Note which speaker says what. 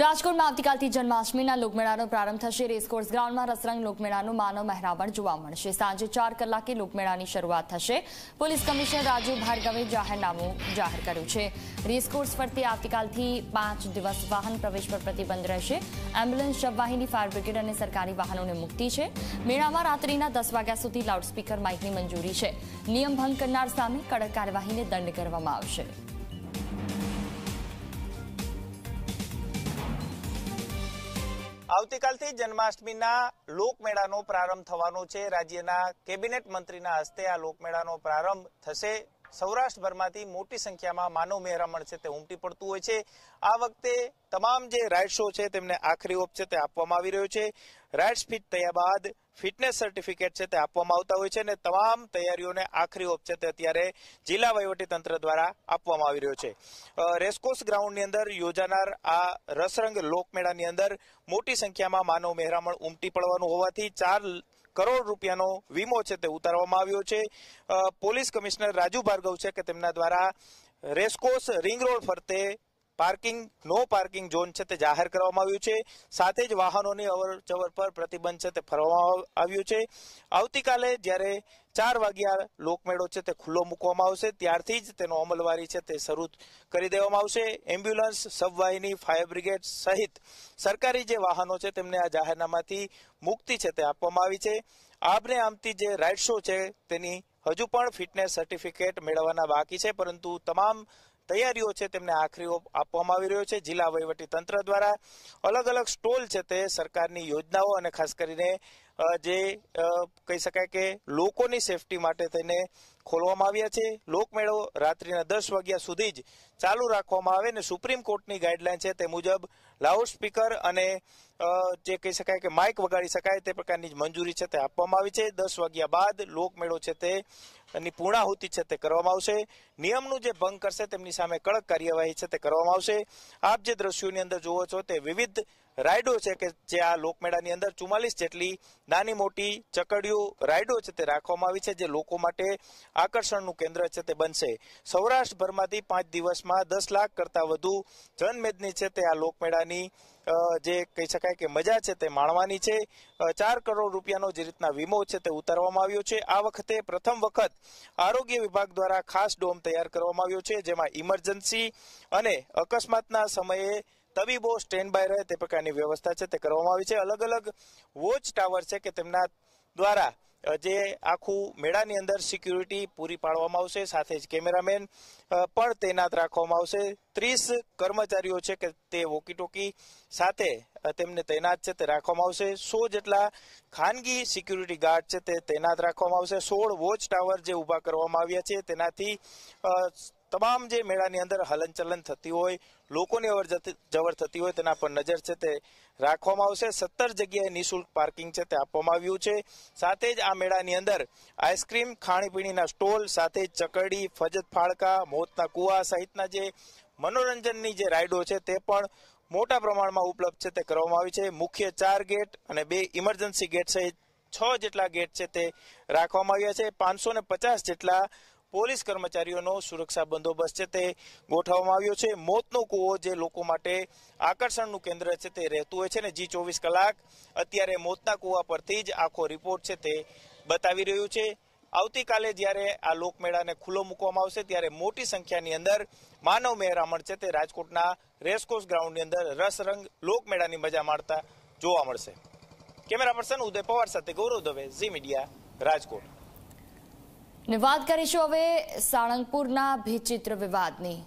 Speaker 1: રાજકોટમાં આવતીકાલથી જન્માષ્ટમીના લોકમેળાનો પ્રારંભ થશે રેસકોર્સ ગ્રાઉન્ડમાં રસરંગ લોકમેળાનું માનવ મહેરામણ જોવા મળશે સાંજે ચાર કલાકે લોકમેળાની શરૂઆત થશે પોલીસ કમિશનર રાજીવ ભાર્ગવે જાહેરનામું જાહેર કર્યું છે રેસકોર્સ ફરતે આવતીકાલથી પાંચ દિવસ વાહન પ્રવેશ પર પ્રતિબંધ રહેશે એમ્બ્યુલન્સ શબવાહિની ફાયર બ્રિગેડ અને સરકારી વાહનોને મુક્તિ છે મેળામાં રાત્રિના દસ વાગ્યા સુધી લાઉડસ્પીકર માઇકની મંજૂરી છે નિયમ ભંગ કરનાર સામે કડક કાર્યવાહીને દંડ કરવામાં આવશે
Speaker 2: આવતીકાલથી જન્માષ્ટમીના લોકમેળાનો પ્રારંભ થવાનો છે રાજ્યના કેબિનેટ મંત્રીના હસ્તે આ લોકમેળાનો પ્રારંભ થશે સૌરાષ્ટ્રભરમાંથી મોટી સંખ્યામાં માનવ મહેરામણ છે તે ઉમટી પડતું હોય છે આ વખતે તમામ જે રાઇડ શો છે તેમને આખરી ઓપ છે તે આપવામાં આવી રહ્યો છે રાઇડ્સ ફિટ થયા બાદ ફિટનેસ સર્ટિફિકેટ છે તે આપવામાં આવતા હોય છે અને તમામ તૈયારીઓને આખરી ઓપ છે તે અત્યારે જિલ્લા તંત્ર દ્વારા આપવામાં આવી રહ્યો છે રેસકોર્સ ગ્રાઉન્ડની અંદર યોજાનાર આ રસરંગ લોકમેળાની અંદર મોટી સંખ્યામાં માનવ મહેરામણ ઉમટી પડવાનું હોવાથી ચાર કરોડ રૂપિયાનો વીમો છે તે ઉતારવામાં આવ્યો છે પોલીસ કમિશનર રાજુ ભાર્ગવ છે કે તેમના દ્વારા રેસકોર્સ રિંગ રોડ ફરતે પાર્કિંગ નો પાર્કિંગ ઝોન છે તે જાહેર કરવામાં આવ્યું છે સાથે જ વાહનોની અવરચવર પર પ્રતિબંધ છે તે ફરવામાં આવ્યું છે આવતીકાલે જ્યારે ચાર વાગ્યા લોકમેળો છે તે ખુલ્લો મૂકવામાં આવશે ત્યારથી જ તેનો અમલવારી છે તે શરૂ કરી દેવામાં આવશે એમ્બ્યુલન્સ સબવાહિની ફાયર બ્રિગેડ સહિત સરકારી જે વાહનો છે તેમને આ જાહેરનામાથી મુક્તિ છે તે આપવામાં આવી છે આપને આમથી જે રાઇડ શો છે તેની હજુ પણ ફિટનેસ સર્ટિફિકેટ મેળવવાના બાકી છે પરંતુ તમામ તૈયારીઓ છે તેમને આખરીઓ આપવામાં આવી રહ્યો છે જિલ્લા વહીવટી તંત્ર દ્વારા અલગ અલગ સ્ટોલ છે તે સરકારની યોજનાઓ અને ખાસ કરીને જે કહી શકાય કે લોકોની સેફટી માટે તેને ખોલવામાં આવ્યા છે લોકમેળો રાત્રિના દસ વાગ્યા સુધી જ ચાલુ રાખવામાં આવે અને સુપ્રીમ કોર્ટની ગાઈડલાઈન છે તે મુજબ લાઉડ સ્પીકર અને જે કહી શકાય કે માઇક વગાડી શકાય તે પ્રકારની જ મંજૂરી છે તે આપવામાં આવી છે દસ વાગ્યા બાદ લોકમેળો છે તેની પૂર્ણાહુતિ છે તે કરવામાં આવશે નિયમનું જે ભંગ કરશે તેમની સામે કડક કાર્યવાહી છે તે કરવામાં આવશે આપ જે દ્રશ્યોની અંદર જુઓ છો તે વિવિધ રાયડો છે કે જે આ લોકમેળાની અંદર ચુમ્માલીસ જેટલી નાની મોટી ચકડીઓ રાયડો છે તે રાખવામાં આવી છે જે લોકો માટે આકર્ષણનું કેન્દ્ર છે તે બનશે સૌરાષ્ટ્રભરમાંથી પાંચ દિવસમાં દસ લાખ કરતાં વધુ જનમેદની છે તે આ લોકમેળાની જે કહી શકાય કે મજા છે તે માણવાની છે ચાર કરોડ રૂપિયાનો જે રીતના વીમો છે તે ઉતારવામાં આવ્યો છે આ વખતે પ્રથમ વખત આરોગ્ય વિભાગ દ્વારા ખાસ ડોમ તૈયાર કરવામાં આવ્યો છે જેમાં ઇમરજન્સી અને અકસ્માતના સમયે તબીબો સ્ટેન્ડ બાય રહે તે પ્રકારની વ્યવસ્થા છે તે કરવામાં આવી છે અલગ અલગ વોચ ટાવર છે કે તેમના દ્વારા જે આખું મેળાની અંદર સિક્યુરિટી પૂરી પાડવામાં આવશે સાથે જ કેમેરામેન પણ તૈનાત રાખવામાં આવશે ત્રીસ કર્મચારીઓ છે કે તે વોકી ટોકી સાથે તેમને તૈનાત છે તે રાખવામાં આવશે સો જેટલા ખાનગી સિક્યુરિટી ગાર્ડ છે તે તૈનાત રાખવામાં આવશે સોળ વોચ ટાવર જે ઊભા કરવામાં આવ્યા છે તેનાથી તમામ જે મેળાની અંદર હલનચલન થતી હોય લોકોની અવર જવર થતી હોય તેના પર નજર છે તે રાખવામાં આવશે સત્તર જગ્યાએ નિઃશુલ્ક પાર્કિંગ છે તે આપવામાં આવ્યું છે સાથે જ આ મેળાની અંદર આઈસ્ક્રીમ ખાણીપીણીના સ્ટોલ સાથે જ ચકરડી ફજત ફાળકા મોતના કુવા સહિતના જે મનોરંજનની જે રાઇડો છે તે પણ મોટા પ્રમાણમાં ઉપલબ્ધ છે તે કરવામાં આવી છે મુખ્ય ચાર ગેટ અને બે ઇમરજન્સી ગેટ સહિત છ જેટલા ગેટ છે તે રાખવામાં આવ્યા છે પાંચસો પચાસ જેટલા પોલીસ કર્મચારીઓનો સુરક્ષા બંદોબસ્ત છે તે ગોઠવવામાં આવ્યો છે મોતનો કૂવો જે લોકો માટે આકર્ષણનું કેન્દ્ર છે તે રહેતું હોય છે ને જી ચોવીસ કલાક અત્યારે મોતના કૂવા પરથી જ આખો રિપોર્ટ છે તે બતાવી રહ્યું છે આવતીકાલે જ્યારે આ લોકમેળાને ખુલ્લો મૂકવામાં આવશે ત્યારે મોટી સંખ્યાની અંદર માનવ મહેરામણ છે તે રાજકોટના રેસકોર્સ ગ્રાઉન્ડની અંદર રસરંગ લોકમેળાની મજા માણતા જોવા મળશે કેમેરા પર્સન ઉદય પવાર સાથે ગૌરવ દવે ઝી મીડિયા રાજકોટ
Speaker 1: ને વાત કરીશું હવે સાળંગપુરના ભીચિત્ર વિવાદની